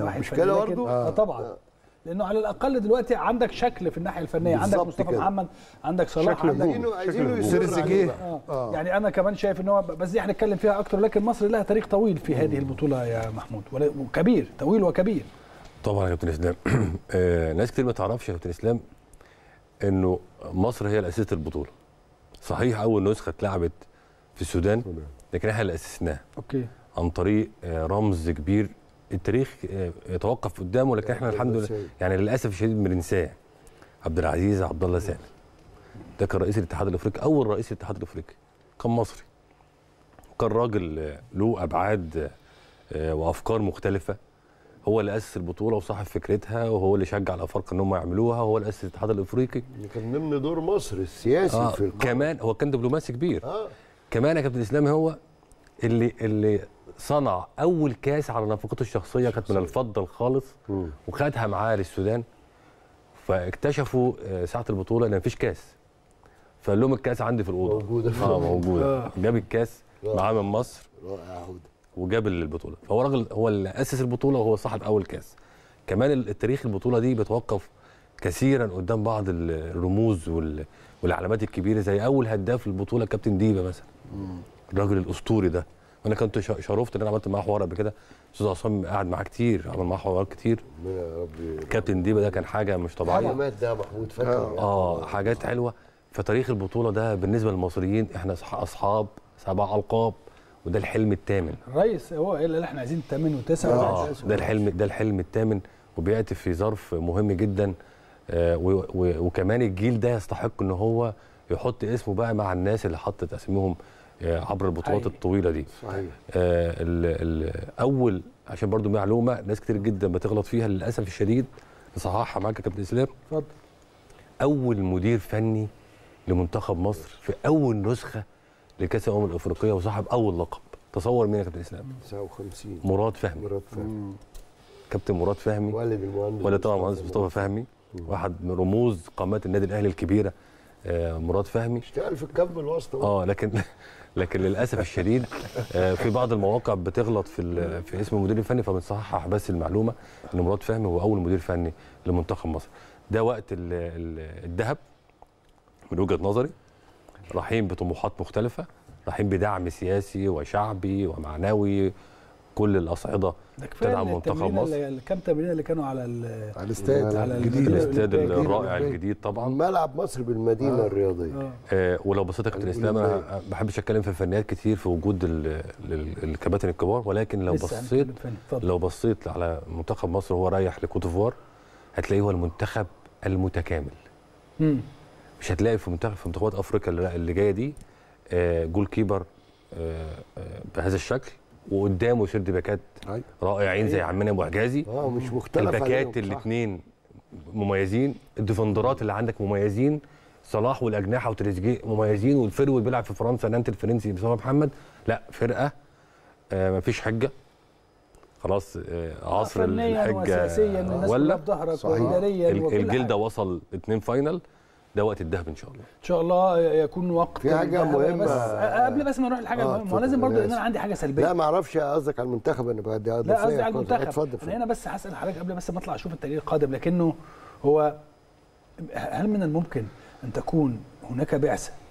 النواحي مشكله برضه آه،, آه طبعا آه. لانه على الاقل دلوقتي عندك شكل في الناحيه الفنيه عندك مصطفى كده. محمد عندك صلاح شكل عندك عايزينه يسرزجيه آه. آه. يعني انا كمان شايف ان هو بس دي هنتكلم فيها اكتر لكن مصر لها تاريخ طويل في هذه البطوله يا محمود وكبير طويل وكبير طبعا يا كابتن اسلام آه ناس كتير ما تعرفش يا كابتن اسلام انه مصر هي اللي اسست البطوله صحيح اول نسخه اتلعبت في السودان لكن احنا اللي اسسناها اوكي عن طريق آه، رمز كبير التاريخ آه، يتوقف قدامه لكن احنا الحمد لله يعني للاسف الشديد بننساه عبد العزيز عبد الله سالم ده كان رئيس الاتحاد الافريقي اول رئيس الاتحاد الافريقي كان مصري كان راجل آه، له ابعاد آه، وافكار مختلفه هو اللي اسس البطوله وصاحب فكرتها وهو اللي شجع الافارقه ان هم يعملوها وهو اللي اسس الاتحاد الافريقي كان ضمن دور مصر السياسي آه في القوة. كمان هو كان دبلوماسي كبير آه. كمان يا كابتن اسلام هو اللي اللي صنع اول كاس على نفقته الشخصيه كانت من الفضه خالص وخدها معاه للسودان فاكتشفوا آه، ساعه البطوله ان مفيش كاس فقال لهم الكاس عندي في الاوضه موجوده اه موجوده آه. جاب الكاس معاه من مصر رائع عوده وجاب البطوله فهو راجل هو اللي اسس البطوله وهو صاحب اول كاس كمان التاريخ البطوله دي بتوقف كثيرا قدام بعض الرموز والعلامات الكبيره زي اول هداف البطوله كابتن ديبا مثلا الراجل الاسطوري ده انا كنت شرفت ان انا عملت معاه حوار قبل كده استاذ عصام قعد معاه كتير عمل معاه حوارات كتير يا كابتن ديبا ده كان حاجه مش طبيعيه حاجه مات ده محمود فاكر اه, يعني آه حاجات حلوه فتاريخ البطوله ده بالنسبه للمصريين احنا اصحاب سبع القاب وده الحلم الثامن ريس هو ايه اللي احنا عايزين ثامن وتسع آه ده الحلم ده الحلم الثامن وبياتي في ظرف مهم جدا آه وكمان الجيل ده يستحق ان هو يحط اسمه بقى مع الناس اللي حطت اسمهم آه، عبر البطولات أيه. الطويله دي صحيح آه الـ الـ اول عشان برضو معلومه ناس كتير جدا بتغلط فيها للاسف الشديد نصححها معاك يا كابتن اسلام اتفضل اول مدير فني لمنتخب مصر في اول نسخه لكاس الامم الافريقيه وصاحب اول لقب تصور مين يا كابتن اسلام 59 مراد فهمي مراد فهمي كابتن مراد فهمي والد المهندس والد طبعا المهندس مصطفى فهمي واحد من رموز قامات النادي الاهلي الكبيره آه، مراد فهمي اشتغل في الكامب الوسط اه لكن لكن للاسف الشديد آه، في بعض المواقع بتغلط في في اسم المدير الفني فبنصحح بس المعلومه ان مراد فهمي هو اول مدير فني لمنتخب مصر ده وقت الذهب من وجهه نظري رايحين بطموحات مختلفه رايحين بدعم سياسي وشعبي ومعنوي كل الاصعده تدعم منتخب مصر كم تمرين اللي كانوا على على الاستاد على الجديد الاستاد الرائع الجديد طبعا ملعب مصر بالمدينه آه. الرياضيه آه. آه ولو بصيت يا كابتن اسلام انا ما بحبش اتكلم في الفنيات كتير في وجود الكباتن الكبار ولكن لو بصيت لو بصيت على منتخب مصر وهو رايح لكوتيفوار هتلاقيه هو المنتخب المتكامل مم. مش هتلاقي في منتخب في منتخبات افريقيا اللي جايه دي آه، جول كيبر آه، آه، بهذا الشكل وقدامه سيرد باكات أيوة. رائعين زي أيوة. عمنا ابو حجازي اه مش مختلف الباكات الاثنين مميزين الديفندرات اللي عندك مميزين صلاح والاجنحه وتريزيجيه مميزين والفيرود بيلعب في فرنسا نانت الفرنسي مصطفى محمد لا فرقه آه مفيش حجه خلاص آه عصر الحجه ولا الجلده وصل اثنين فاينل ده وقت الذهب ان شاء الله ان شاء الله يكون وقت في حاجه مهمه بس آه، آه، قبل بس ما نروح للحاجه آه ما لازم برضو ان انا عندي حاجه سلبيه لا ما اعرفش قصدك على المنتخب انا بدي لا قصدي على المنتخب اتفضل انا هنا بس هسال حضرتك قبل بس ما اطلع اشوف التقرير القادم لكنه هو هل من الممكن ان تكون هناك بعثه